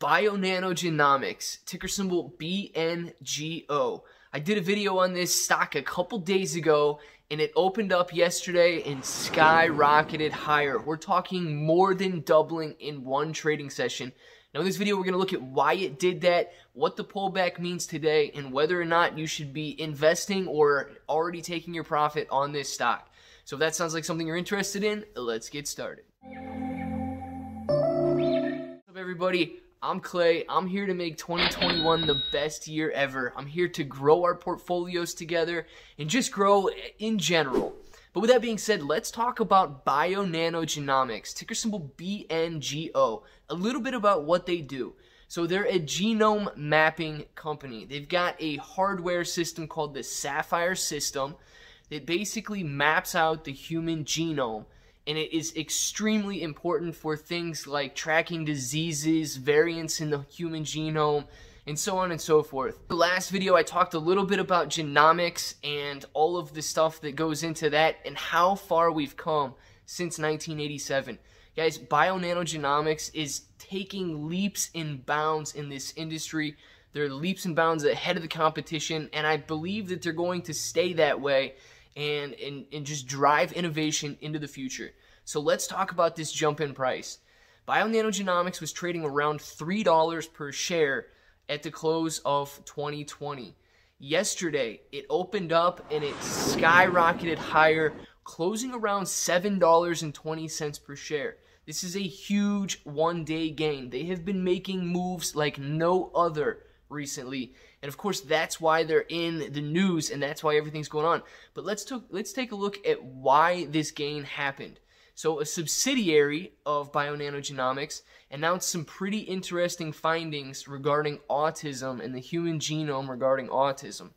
Bionanogenomics, ticker symbol BNGO. I did a video on this stock a couple days ago and it opened up yesterday and skyrocketed higher. We're talking more than doubling in one trading session. Now in this video, we're going to look at why it did that, what the pullback means today, and whether or not you should be investing or already taking your profit on this stock. So if that sounds like something you're interested in, let's get started. What's up everybody? I'm Clay. I'm here to make 2021 the best year ever. I'm here to grow our portfolios together and just grow in general. But with that being said, let's talk about Bionanogenomics, ticker symbol BNGO, a little bit about what they do. So they're a genome mapping company. They've got a hardware system called the Sapphire system that basically maps out the human genome and it is extremely important for things like tracking diseases, variants in the human genome, and so on and so forth. The last video I talked a little bit about genomics and all of the stuff that goes into that and how far we've come since 1987. Guys, bionanogenomics is taking leaps and bounds in this industry. They're leaps and bounds ahead of the competition, and I believe that they're going to stay that way and, and, and just drive innovation into the future. So let's talk about this jump in price. Bionanogenomics was trading around $3 per share at the close of 2020. Yesterday, it opened up and it skyrocketed higher, closing around $7.20 per share. This is a huge one day gain. They have been making moves like no other recently. And of course, that's why they're in the news and that's why everything's going on. But let's, t- let's take a look at why this gain happened. So, a subsidiary of Bionanogenomics announced some pretty interesting findings regarding autism and the human genome regarding autism.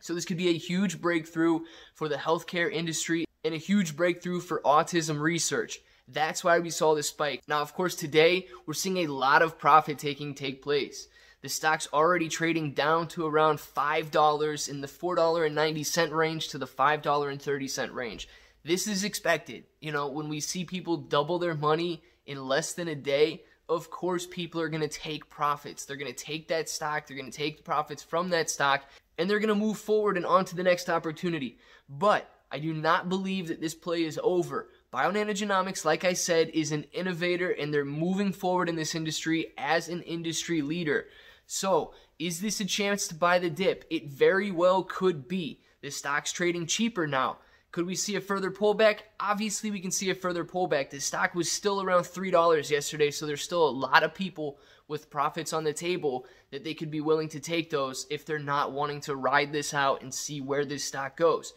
So, this could be a huge breakthrough for the healthcare industry and a huge breakthrough for autism research. That's why we saw this spike. Now, of course, today we're seeing a lot of profit taking take place. The stock's already trading down to around $5 in the $4.90 range to the $5.30 range. This is expected. You know, when we see people double their money in less than a day, of course people are going to take profits. They're going to take that stock, they're going to take the profits from that stock, and they're going to move forward and on to the next opportunity. But I do not believe that this play is over. Bionanogenomics, like I said, is an innovator and they're moving forward in this industry as an industry leader. So, is this a chance to buy the dip? It very well could be. The stock's trading cheaper now. Could we see a further pullback? Obviously, we can see a further pullback. The stock was still around $3 yesterday, so there's still a lot of people with profits on the table that they could be willing to take those if they're not wanting to ride this out and see where this stock goes.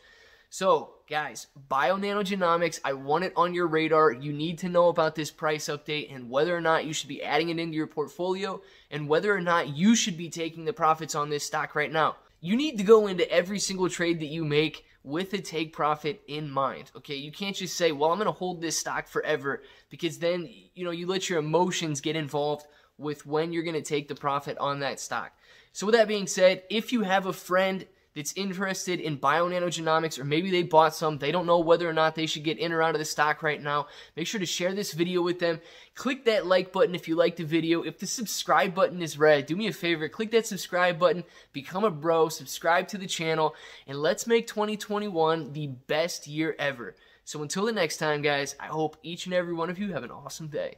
So, guys, Bionanogenomics, I want it on your radar. You need to know about this price update and whether or not you should be adding it into your portfolio and whether or not you should be taking the profits on this stock right now. You need to go into every single trade that you make with a take profit in mind. Okay, you can't just say, "Well, I'm going to hold this stock forever" because then, you know, you let your emotions get involved with when you're going to take the profit on that stock. So with that being said, if you have a friend that's interested in bionanogenomics, or maybe they bought some, they don't know whether or not they should get in or out of the stock right now, make sure to share this video with them. Click that like button if you like the video. If the subscribe button is red, do me a favor, click that subscribe button, become a bro, subscribe to the channel, and let's make 2021 the best year ever. So until the next time, guys, I hope each and every one of you have an awesome day.